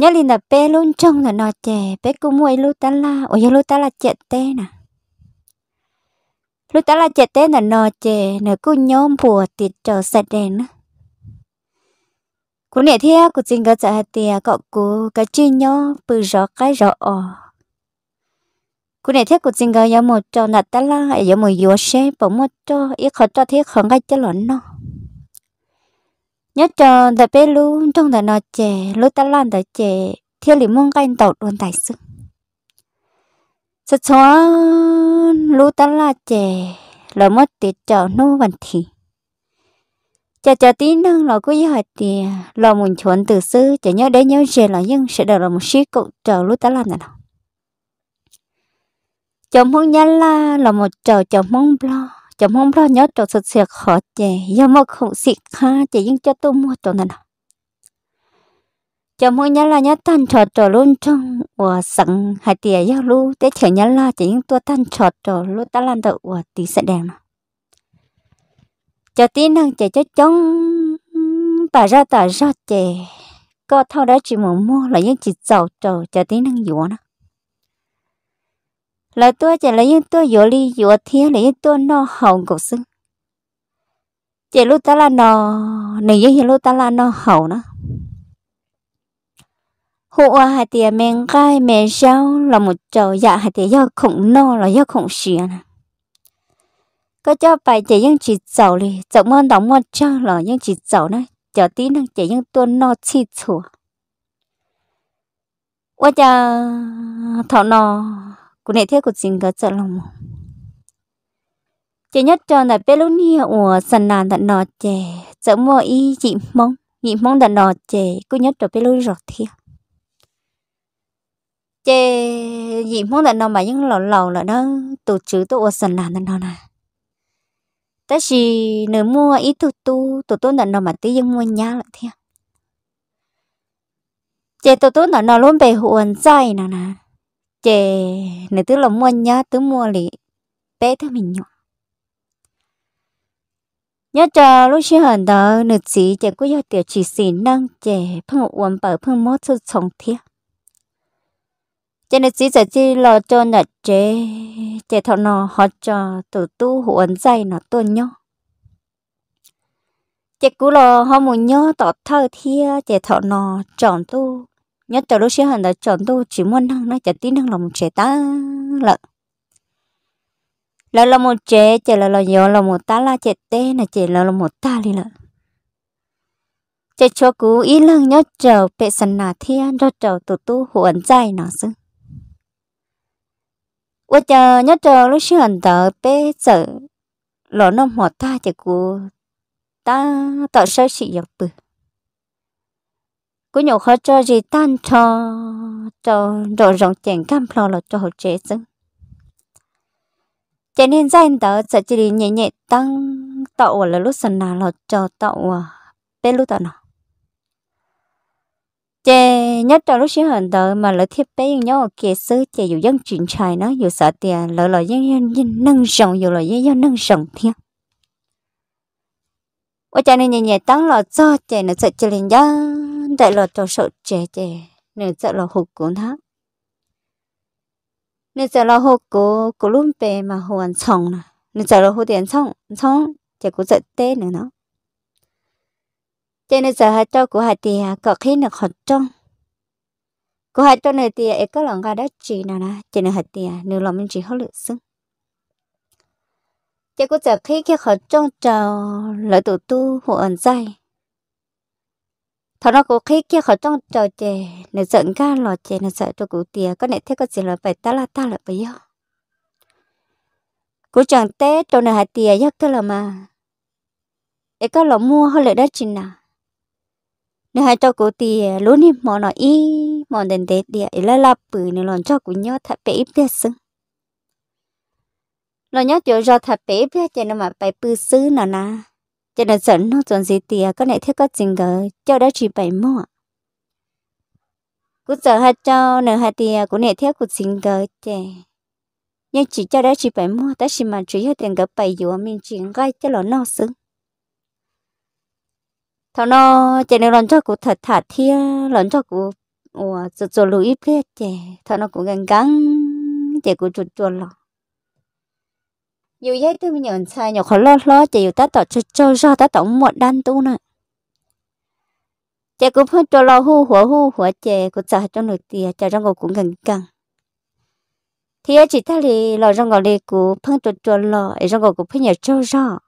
nhớ linh là bé luôn trong là nó trẻ bé cũng mua lúc ta la ở giờ lúc ta là chè té nè lúc ta là chè té là nó trẻ nó cứ nhóm bùa tiệt trở sạch đèn nữa cũng nè thia cũng xin cái chả tia cậu cú cái chi nhó bự rõ cái rõ ở cũng nè thia cũng xin cái giờ một trò nạt ta la ở giờ một yếu xe bỏ một trò ít khó trò thiết không ai chả lỏn nó nhớ cho đã bé lu trong đời nó trẻ lu ta lan đời trẻ thiên lý mong canh tàu luôn tài sức sợ xóa lu ta la trẻ là mất tiệt cho nó vần thì cho cho tí năng là cứ hỏi thì là muốn chuẩn từ sư cho nhớ đến nhớ gì là nhưng sẽ được là một sĩ cậu trở lu ta lan nào chồng mong nhá là là một chờ chồng mong lo จะมองพระยอดจดสุดเสียขอเจยามของสิค่าเจยิ่งจะตุ้มมัวจนนั่นจะมองยันละยันตันชอดจอลุ่นจงว่าสังหายเตียยาลู่แต่เฉียนยันละจะยิ่งตัวตันชอดจอลู่ตะลันตะว่าตีแสดงนะจะตีนังเจจะจ้องตาราตาราเจก็เท่าได้จีมัวมัวแล้วยังจีเจ้าจอจะตีนังอยู่นะ là tôi chỉ lấy những tôi yếu li yếu thiên lấy những tôi no hậu cổ xưng chỉ lúc ta là no, này những lúc ta là no hậu nữa. hộ à hai tiền men gai men sao là một chỗ dạ hai tiền do khủng no là do khủng xìa nè có cho bài chỉ những chỉ giàu đi giàu mơn đóng mơn cho là những chỉ giàu này chờ tí nữa chỉ những tôi no chi chùa quá cha thọ no cô nệ thiết của chính gỡ trợ lòng mồm chị nhất tròn là bé lúc nia ủa sần nàn tận nọ chè sợ mua y chị mong nhị mong tận nọ chè cô nhất tròn bé lúc rọt thiệt chè nhị mong tận nọ mà những lò lò là đó tổ chữ tổ ở sần nàn tận nọ nè ta chỉ nếu mua ít tu tu tổ tôn tận nọ mà tí dân mua nhá là thiệt chị tổ tôn tận nọ luôn bề huồn dài nè nè chè nè tứ là mua nhá tứ mua lì bé thứ mình nhỏ nhớ chờ lúc xưa hẳn đó nữ sĩ chè có giờ tiểu chỉ xì nâng chè phong uống bờ phong mót sự sống thiệt chè nữ sĩ sẽ chỉ lo cho nhật chè chè thọ nó họ cho tụ tu huấn dạy nó tuân nhau chè cũng lo họ muốn nhớ tọt thơ thia chè thọ nó chọn tu nhất từ lúc xưa hàng đã chọn tôi chỉ muốn năng nó chả tin năng lòng trẻ ta lợ lợ là một trẻ trẻ là là nhỏ là một ta là trẻ tê là trẻ là là một ta đi lợ trẻ cho cú ý lăng nhớ chờ bệ sân nà thiên cho chờ tụ tu huấn dạy nó sư ủa chờ nhớ chờ lúc xưa hàng đã bệ sợ lỡ nó một ta trẻ cú ta tạo sao sĩ dọc bự cũng nhậu hết cho gì tan cho cho đồ rộng chèn cam lo là cho hết chế chứ cho nên danh đó sẽ chỉ đi nhẹ nhẹ tăng tạo là lúc sân nào là cho tạo bên lúc tậu ờ, nào chè nhất trong lúc sinh hình đó mà lỡ thiết bé những nhau kia sư chè dù dân chuyển trai nó dù sợ tiền lỡ lỡ dân dân dân nâng rộng dù lỡ dân dân nâng rộng thiên ôi cho nên nhẹ nhẹ tăng là cho chè nó sẽ chỉ liền dân tại là cho sợ trẻ trẻ nên sợ là hụt của nó nên sợ là hụt của của luôn bề mà hoàn xong nè nên sợ là hụt tiền xong xong chỉ cũng sợ tê nữa nó cho nên sợ hai cháu của hai tì có khi nó khó trong của hai cháu này tì ấy có lòng gà đá chỉ nào nè cho nên hai tì nếu lòng mình chỉ khó lựa xứng chỉ cũng sợ khi khi khó trong trào lại tổ tu hồ ẩn dây thằng nó cũng khi kia khỏi trong trò chè nó giận ga lò chè nó sợ cho cụ tìa có này thế có gì là phải ta la ta là bây giờ cụ chẳng té cho nó hai tìa giấc cơ là mà để có lò mua hơi lợi đó chừng nào nó hai cho cụ tìa luôn đi mò nó y mò đền đế tìa ý là la bự nó lòn cho cụ nhớ thật bé ít tìa sưng lò nhớ cho do thật bé ít tìa nó mà phải bự sứ nào nà cho nên sẵn nó chọn gì tiề có này thế có chừng gờ cho đã chỉ bảy mỏ cũng sợ hai cho nửa hai tiề của này thế của chừng gờ trẻ nhưng chỉ cho đã chỉ bảy mỏ ta chỉ mà chỉ hết tiền gờ bảy dù mình chỉ gai cho nó nó sướng thằng nó cho nên lần cho cụ thật thả thia lần cho cụ ủa rồi rồi lùi ít thế chè thằng nó cũng gắng gắng trẻ cũng chuột chuột lọ dù dây tư mình nhận sai nhỏ khó lo lo chỉ dù ta tỏ cho cho cho ta tỏ một đan tu nè chỉ cũng phân cho lo hu hủa hu hủa chị cũng trả cho nội tiền trả rong cũng gần gần. thì chỉ ta lì lo rong gò lì cũng phân cho cho lo ấy rong gò cũng phân nhiều cho cho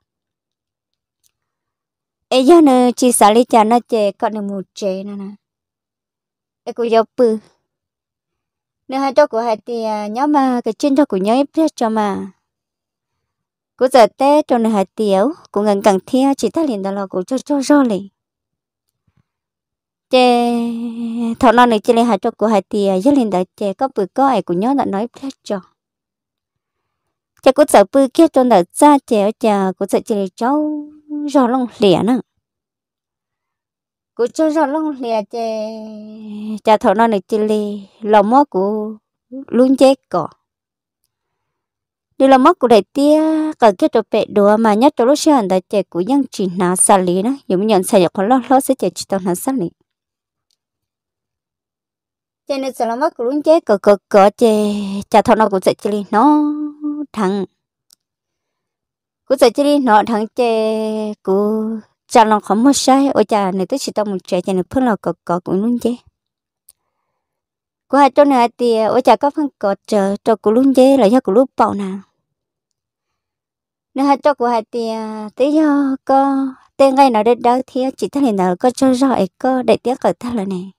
ấy giờ nè chỉ xả lì trả nè chị có nửa một chị nè nè ấy cũng giàu bự nè hai cho của hai tiền nhóm mà cái chân cho của nhớ ít cho mà cú giờ té cho này hai tiểu cú ngần cẳng thia chỉ ta liền đó là cú cho cho cho lì chè thọ non này chê lấy hạt cho cú hạt tia dắt liền đó chè có bự có ai cú nhớ đã nói phép cho chê cú sợ bự kia cho đợt ra chè chè chà cú sợ lấy cháu cho lông lẻ nữa cú cho cho lông lẻ chè chà thọ non này chê lấy lò mó của luôn chết cỏ đi làm mất của đại tia cả cái đồ bẹ đồ mà nhất đồ lúc xưa đại trẻ của dân chỉ nà xả lý đó dù mình nhận nhập khoản lo lo sẽ chạy chỉ tao nà xả lý cho nên sợ làm mất của luôn chế cờ cờ cờ chế chả thọ nó cũng sẽ chỉ nó thằng cũng sẽ chỉ nó thằng chế của chả lòng không mất sai ở chả này tới chỉ tao một trẻ cho nên phương là cờ cờ cũng luôn chế cô hai chỗ này thì ở chả có phân cỏ chờ cho cô luôn dễ là do cô lúc bảo nè nếu hai chỗ cô hai thì tí do có tên ngay nào đến đó thì chỉ thấy là nào có cho rõ ấy có để tiếng cởi ta là này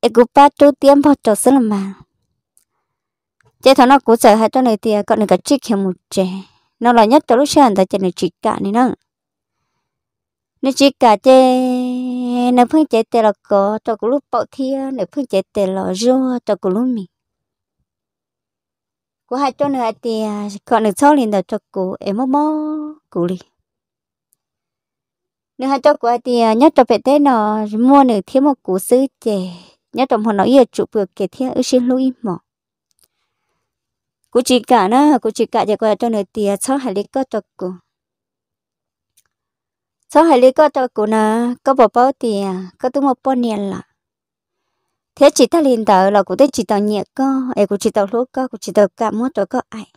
ấy cũng ba chú tiếng bao trò xứ là mà chế thằng nó cũng sợ hai chỗ này thì còn được cả chiếc hiểu một trẻ nó là nhất cho lúc sáng ta chỉ là chỉ cả này nữa nó chỉ cả chơi nếu phương chế tê là có cho cái lúc bảo thia nếu phương chế tê là rô cho cái lúc mình của hai chỗ nữa thì à, còn được sau liền là cho cô em mơ mơ cô đi nữa hai chỗ của thì à, nhớ cho phải thế nó mua nửa thiếu một cú sứ chè nhớ trong họ nói giờ chụp được kể thiên ước xin lui mỏ cô chỉ cả nữa, cô chỉ cả giờ qua cho nửa thì sau hai à, lý có cho cô sau hai lý có tao cũng là có bỏ bao tiền có tôi một bao tiền là thế chỉ ta liền tờ là cũng thế chỉ tao nhẹ có ai cũng chỉ tao lúa có cũng chỉ tao cả mua tao có ai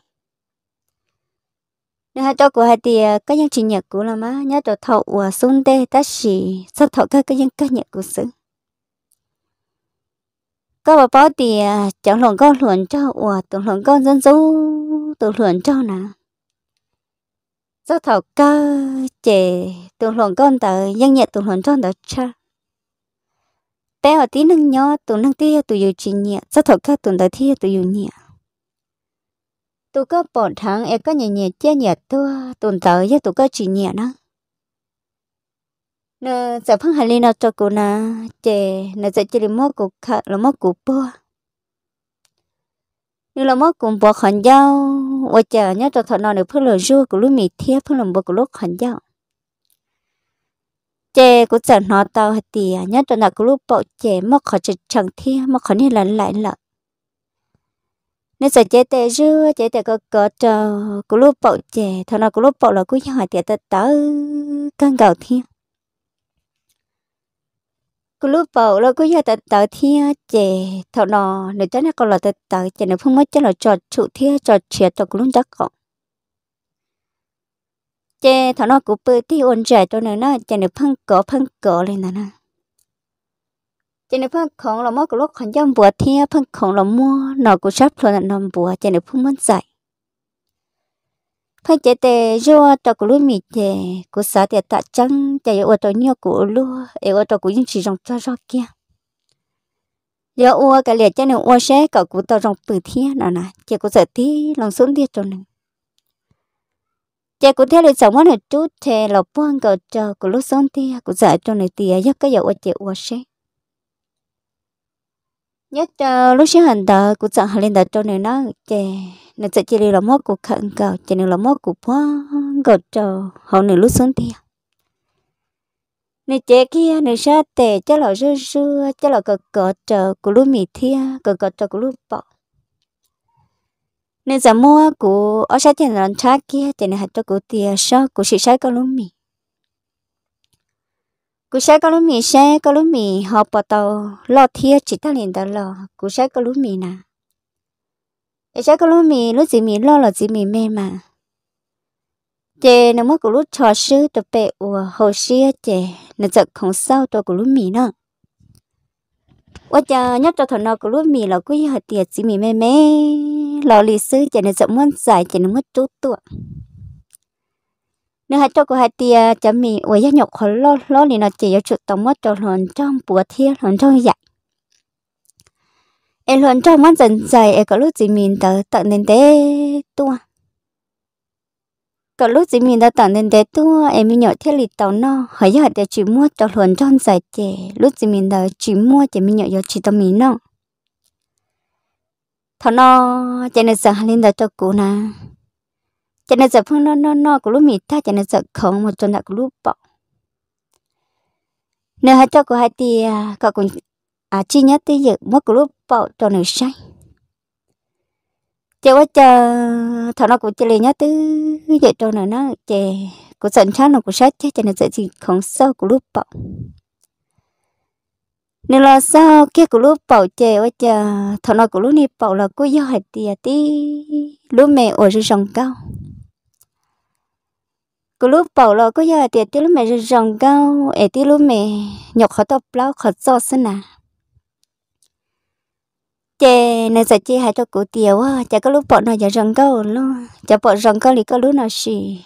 nếu hai tao của hai tiền à, có những chỉ nhẹ cũ là má nhớ tôi thầu và xuống đây ta chỉ sắp thầu các cái những cái nhẹ cũ sự có bỏ bao tiền chẳng lòng có luận cho và tưởng lòng có dân du tưởng luận cho nào rất thảo cơ chè tuần hoàn con tờ dân nhẹ tuần hoàn trong tờ cha bé ở tí năng nhỏ tuần năng tia tụ dù chỉ nhẹ rất thảo cơ tuần tờ tia tụ dù nhẹ tụ có bỏ thắng em có nhẹ nhẹ che nhẹ tua tuần tờ với tụ có chỉ nhẹ nó nè giờ phân hành lý nó cho cô na chè nè giờ chỉ là cục của khát là mốt của bò như là mốt của bò khẩn giao 我家呢到他那里碰了肉，个路每天碰了不个路很痒。chế của chẳng nó tao hạt tì nhá cho nó lúc bộ chế mà khó chật chẳng thi mà khó nên lần lại lợ nên giờ chế tê rưa chế tê có cỡ trờ của lúc bộ chế thôi nó của lúc bộ là của nhà hỏi tê tê căng gạo thiên กูรู้เปล่าเราก็อยากแต่เตาเทียเจเท่านอหนเจ้าเนี่ก็รอแต่เตาเจเนี่ยพุ่งมาเจะาเราจอดชุเทียจอดเฉียดตัวกลุ่้จักก่อนเจเท่านอกูเปิดที่อ่อนใจตัวนึ่งนะเจเนี่ยพังก่อพังก่อเลยนะนะเจเนี่ยพังของเรามอกูลกขันย่ำบัวเทียพังของเรามัวนอกูชับพลนนำบัวเจเนี่ยพุ่งมันใส phải chết tè do tàu của luôn mì tè cố xã tè ta trắng chạy ô tàu nhiều cố luôn, ấy ô tàu cũng những chỉ rồng cho rau kia giờ ô cái liệt cho nên ô xe cả cố tao rồng từ thiên nào nè chỉ của giờ thì lòng xuống thiệt rồi nè chạy của thế là sống hơn chút thì lọc buông cầu cho cố lúa xuống thiệt cố giờ cho này tìa giấc cái giờ ô chạy ô xe nhất trâu ờ, lúc xíu hành tờ cũng chọn hành lên tờ cho nên nó chè nó chè chè là mốt của khẩn cầu chè này là mốt của phó cầu trâu hậu này lúc xuống thì nên chè kia nên sa tè cho là rơ rơ cho là cờ cờ trờ của lúc mì thia cờ cờ trờ của lúc bọ nên giờ mua của ở sa chè là trá kia chè này hạt cho của tia sa của sĩ sai con lúc mì cú sẽ có lúc mì sẽ có lúc mì họ bỏ tàu lo thiệt chỉ ta liền đó lo cú sẽ có lúc mì nè để sẽ có lúc mì lúc gì mì lo là gì mì mê mà chè nó mất cú lúc trò sư tập bệ ủa hồ xia chè nó giật không sao tôi cú lúc mì nữa quá chờ nhất cho thằng nó cú lúc mì là quý hạt tiệt gì mì mê mê lo lì sư chè nó muốn giải chè nó chút tuổi nếu hạt cho của hạt tia chả mì uầy giác nhọc khó lo lo thì nó chỉ cho chuột tổng mất cho hồn trong bùa thiên hồn trong dạ em hồn trong mắt dần dài em có lúc gì mình tớ tận đến tế tua có lúc gì mình đã tận đến tế tua em mới nhỏ thiết lịch tàu nó hỏi giác để chỉ mua cho hồn trong dài trẻ lúc gì mình đã chỉ mua chỉ mình nhỏ cho chỉ tao mình nó thằng nó cho nên giờ hai lên đã cho cô nè cho nên giờ phong nó nó nó của lúc mít ta cho nên giờ không một tuần đã của lúc bỏ nếu hai cho của hai thì có à, cùng à chi nhớ tới giờ mất của lúc bỏ cho nửa sai chờ quá chờ thằng nó cũng chỉ lấy nhớ tới giờ cho nửa nó chè của sẵn sáng nó của sát sách cho nên giờ thì không sâu của lúc bỏ nên là sao kia của lúc bảo chè quá chờ thằng nó của lúc này bảo là cô giáo hạt tiệt à, tí lúc mẹ ở trên sông cao cứ lúc bảo lo có giờ thì tí lúc mẹ rồng cao ở tí lúc mẹ nhọc khó tập lao khó cho xin à chè này giờ chị hai cho cụ tiểu á chả có lúc bỏ nó giờ rồng cao luôn chả bảo rồng cao thì có lúc nào xì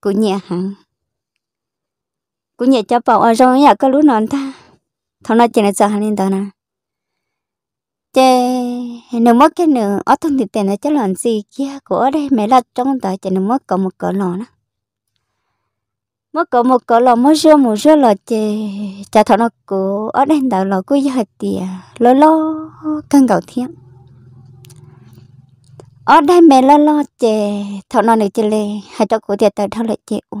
cụ nhẹ hẳn cụ nhẹ chả bảo ở rồng nhà có lúc nào ta thằng nó chè này sợ hẳn lên đó nè chè nếu mất cái nữa ở thằng thì tiền nó chả làm gì kia của đây mẹ là trong đó chè nếu mất có một cỡ lò nữa mất có một có lò mất rơ một rơ lò chè cha thọ nó cố ở đây đào lò cứ giờ tìa lo lo căng gạo thiên ở đây mẹ lo lo chè thọ nó này chè lê hai cho cố tiệt tới thao lại chè u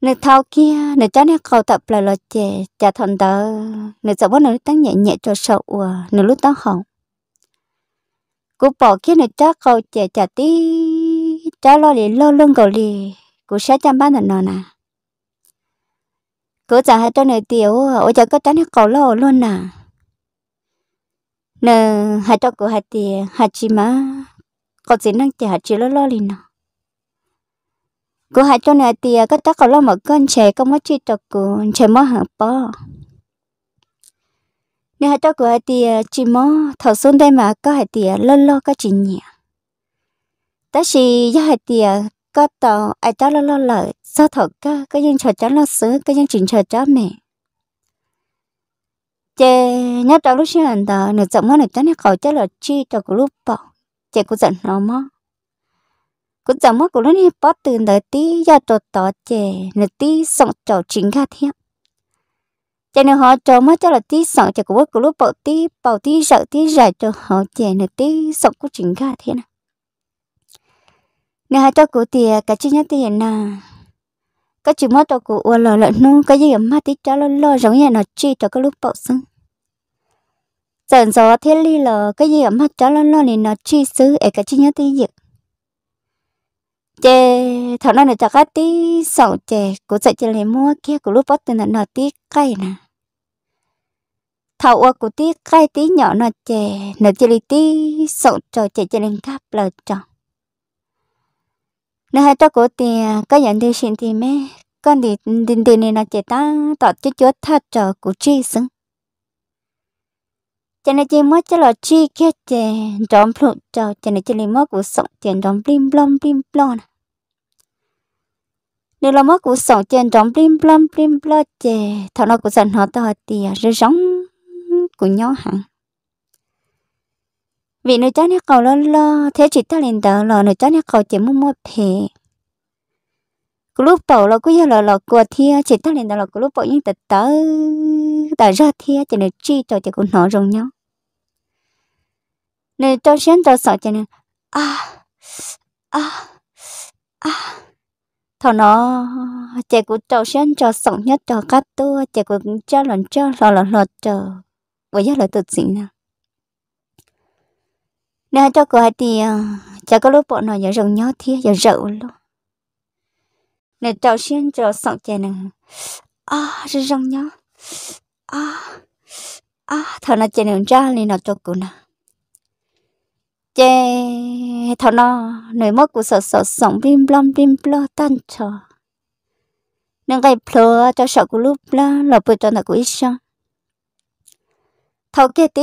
nè thao kia nè cháu nè cầu tập lại lo chè cha thọn tớ nè sợ bớt nè lúc tăng nhẹ nhẹ cho sợ u nè lúc tăng hỏng cú bỏ kia nè cháu cầu chè cha tí cha lo lì lo lưng cầu lì cô sẽ chăm bán nó nè cô chẳng hay cho này tiêu ở chỗ có tránh cầu lô luôn nè nè hai cho cô hai tiền hai chi mà có gì năng chỉ hai chi lô lô liền nè cô hai cho này tiền có tránh cầu lô mà con chè có mất chi cho cú chè mất hàng bò nè hai cho cô hai tiền chỉ mó thầu xuống đây mà có hai tiền lô lô có chỉ nhỉ, ta chỉ do hai tiền ก็ต่อไอ้เจ้าเราเลยซาถกก็ก็ยังเฉยเจ้าเราซื้อก็ยังจินเฉยเจ้าแม่เจนี่ยตอนลูกชิ้นเดอเนี่ยจะเมื่อไหร่เจ้าเนี่ยเขาเจ้าเราชี้จากลูกปอกเจกูจะนอนมั้งกูจะเมื่อกูเล่นให้ป๊อตื่นเดอตียาตัวต่อเจเนี่ยตีส่งเจ้าจิงค่ะเทียบเจเนี่ยเขาจะเมื่อเจ้าเราตีส่งจากกูว่ากูลูกปอกตีปอกตีเสาตีใหญ่จะเขาเจเนี่ยตีส่งกูจิงค่ะเทียบนะ nè hai tao cụ tiệt cái chuyện nhất thì nè cái chuyện mất tao cụ ua lò lợn nu cái gì mà tí trả lo lo giống như nó chi cho cái lúc bậu sưng dần dò thế li lò cái gì mà trả lo lo nên nó chi xứ ở cái chuyện nhất thì gì chè thằng nó này chắc cái tí sầu chè cụ sẽ chè lấy mua kia cụ lúc bắt từ nó tí cay nè thầu qua cụ tí cay tí nhỏ nó chè nó chè lấy tí sầu cho chè chè lên cáp lợn tròn nếu hai tao cố thì có nhận được xin thì mẹ con đi đình đình này nó chỉ ta tọt cho chúa thật trò của chi xứng cho nên chỉ mất cho là chi kia chè đom phụ trò cho nên chỉ lấy mất của sống tiền đom blim blom blim blon nếu là mất của sống tiền đom blim blom blim blon chè thằng nó của sẵn họ tao thì rơi rống của nhau hẳn vì nơi cháu nét cầu lo lo thế chỉ ta lên đó lò nơi cháu nét cầu chỉ mua mua phe lúc bảo là cứ là là qua thia chỉ ta lên đó là lúc bảo những tờ tớ tờ ra thia chỉ nơi chi cho chỉ cũng nói rồi nhau nơi cho sáng cho sợ cho nên à à à thằng nó chạy của cho sáng cho sống nhất cho cắt tua chạy của cho lần cho lò lò lò chờ bây giờ là tự xin nào nè cho cô thì ờ, chả có lúc bọn nó giờ rồng nhó thia giờ rậu luôn nè trâu xiên cho sọng chè nè à rồi rồng nhó à à thằng nó chè nè ra nên nó cho cô nè chè thằng nó nơi mất của sợ sợ sọng bim blom bim blo tan cho, nên cái plơ cho sợ của lúc là là bữa cho nó của ít sao thầu kia tí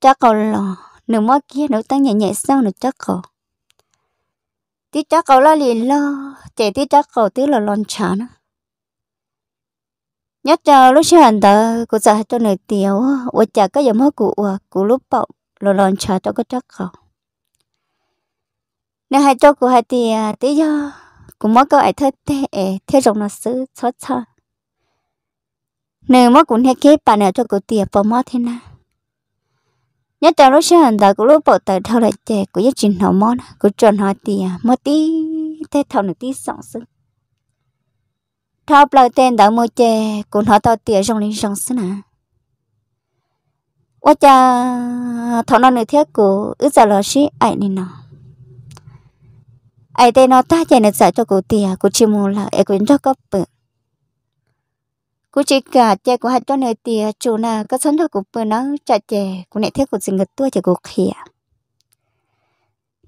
chắc còn lò nữ mơ kia nữ tăng nhẹ nhẹ sau nữ chắc khổ tí chắc khổ là liền lo chạy tí chắc khổ tí là lon chả nó nhất chờ lúc xe hành tờ cụ sợ cho nữ tiểu ủa chả có giống hết cụ cụ lúc bọc là lon chả cho có chắc khổ nếu hai cho cụ hai thì à, tí do cụ mơ có ai thơ tệ theo rộng nó sứ xót xa nếu mơ cụ nghe kế bà nào cho cụ tiệp bỏ mơ thế nào nhớ ta lúc xưa anh ta cũng lúc bộ tờ thâu lại chè của nhất trình hậu món của tròn hoa tiền mất tí thế thâu được tí sọn sức thâu lại tên đã mua chè của họ tao tiền trong lên trong sức nè quá cha thâu nó nửa thiết của ước giờ lo sĩ ai nên nó ai tên nó ta chạy nửa giờ cho cô tiền cô chim mua là ai cũng cho cấp bự cú chỉ cả che của hai cho nơi tiề chủ na có sẵn đó của bữa nó chạy chè của này thiết của sinh ngật tua chạy của khía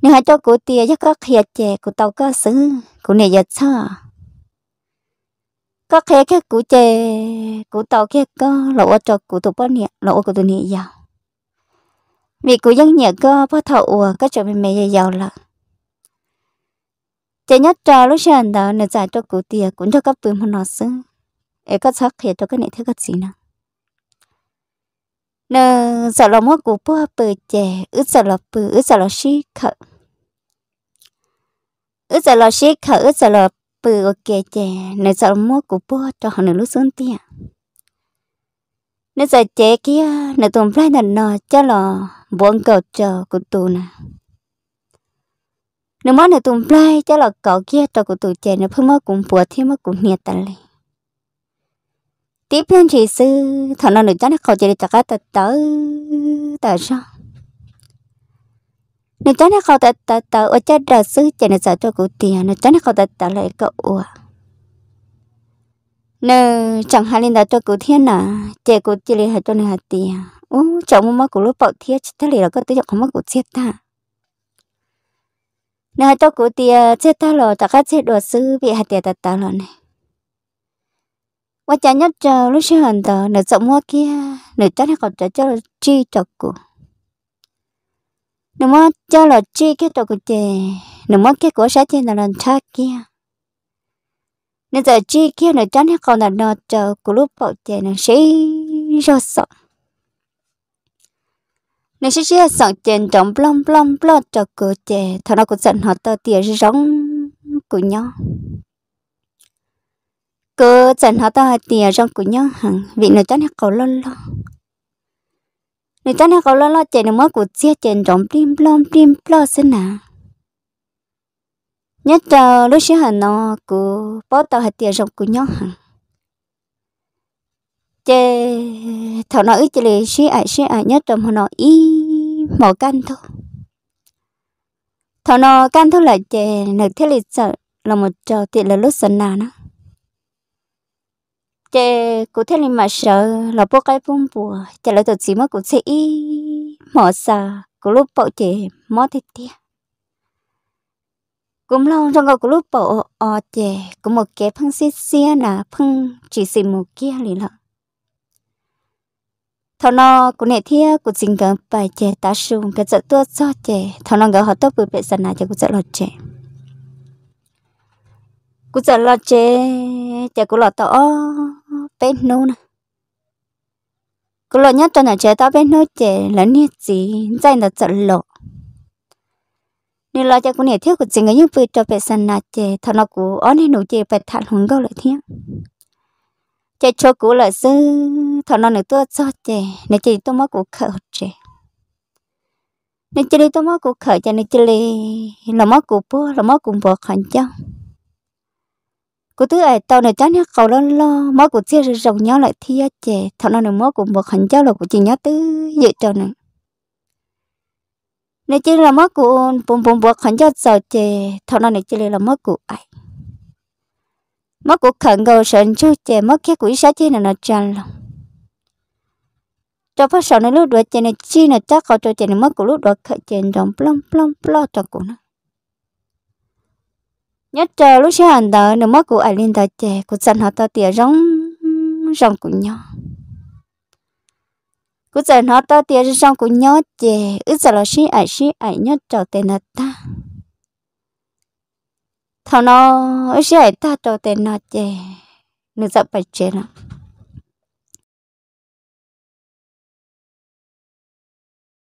nếu hai cho của tiề chắc có khía chè của tàu có xứ của này giờ sao có khía cái cú chè của tàu kia có lộ cho của tụ bao nhiêu lộ của tụ nhiêu giàu vì cú dân nhẹ có bao thầu ủa có cho mình mẹ giàu là chè nhất trò lúc sáng đó nửa giải cho của tiề cũng cho các bữa mà nó xứ eka chak tôi có ka ne the ka china nơ giờ lo mất của bố bự trẻ ướt giờ lo bự ướt giờ lo xí khở ướt sợ lo xí khở ướt sợ lo bự ok trẻ nơ giờ lo mất của bố cho họ nửa lúc xuống tia nơ sợ trẻ kia nơ tụm lại nè nọ cho là buồn cầu chờ của tụ nè nơ mất nè tụm lại cho là cậu kia cho của tụ trẻ nè phương mất cũng bùa thêm mất cũng nhiệt tàn tiếp lên chỉ sư thằng nào được chắc nó khỏi chị được chắc cái tờ tờ tờ sao nó chắc nó khỏi tờ tờ tờ ở chết đời sư chỉ nó sợ cho cụ tiền nó chắc nó khỏi tờ tờ lại cậu à nè chẳng hạn linh đã cho cụ thiên à chỉ cụ chỉ lại cho nó hai tiền ú chồng mua cụ lúc bảo thiết chứ thế là có tới giờ không mất cụ chết ta nè cho cụ tiền chết ta rồi chắc cái chết đồ sư bị hai tiền tờ tờ rồi này quá ว่าจะ nhất chờ lúc sẽ hận tờ nửa giọng mua kia nửa chắc còn trả cho là chi trọc cụ nửa mua cho là chi cái trọc cụ chè nửa mua cái của sáng trên là lần cha kia nửa giờ chi kia nửa chắc còn là nọ chờ của lúc bảo chè nửa sĩ ra sợ nửa sĩ sĩ sợ chèn trọng plom plom plom trọc cụ chè thằng nào cũng giận họ tờ tiền rong của nhau cứ chẳng họ ta tiền trong của nhau hằng vì nó ta nó cầu lo lo nó ta nó cầu lo lo chạy nó mất của chia chạy trong plim plom plim plo xin à nhất là lúc xưa hà nó của bó tàu hạt tiền trong của nhau hằng chê thảo nói chỉ là xí ải xí ải nhất trong họ nói y mỏ căn thôi thảo nó căn thôi là chê nực thế là sợ là một trò tiền là lúc sân nào đó chế cụ thế này mà sợ là bố cái bông bùa chế là tôi chỉ mà cụ sẽ ý mỏ xa cụ lúc bộ chế mở thịt tia cũng lâu trong cái cụ lúc bộ ờ chế cũng một cái phăng xí xía nà phăng chỉ xì một kia liền lận thọ nó cụ này thia cụ xin gần bài chế ta sung cái sợ tua cho chế thọ nó gỡ họ tốt bự bệ sân nà chế cụ sợ lọt chế cụ sợ lọt chế chế cụ lọt tỏ bên nô nè cứ lo nhất cho nó chế tao bên nô chế là nhiệt gì dành là trận lộ nên lo cho con nhiệt thiếu của chính cái những việc cho bé sanh là chế thằng nó cũ ở nên nô chế phải thản hùng đâu lại thiếu chế cho cũ là sư thằng nó nữa tôi cho chế nên chế tôi mất của khởi chế nên chế đi tôi mất của khởi, cho nên chế là mất của bố là mất của bố khẩn cháu cô thứ ấy tao này chắc nhá cầu lo lo mó của chia rồi rồng nhau lại thi á chè thằng nào này mó của một hành cháu là của chị nhá tứ vậy cho này này chỉ là mất của bùng bùng buộc hành cháu sợ chè thằng nào này chỉ là mất của ai mất của khẩn cầu sợ chú chè mất kia của sát chè này nó tràn lòng cho phát sợ này lúc đó chè này chi là chắc họ cho chè này mất của lúc đó khởi chè rồng plong plong plong cho của nó nhất trời lúc sáng hàng đó nửa mắt của ai lên đó trẻ của dân họ tao tỉa rong rong của nhau của dân họ tao tỉa rong của nhau trẻ ước giờ là xí ảnh xí ảnh nhất trời tên là ta thằng nó xí ai ta trời tên là trẻ nửa giờ phải trẻ lắm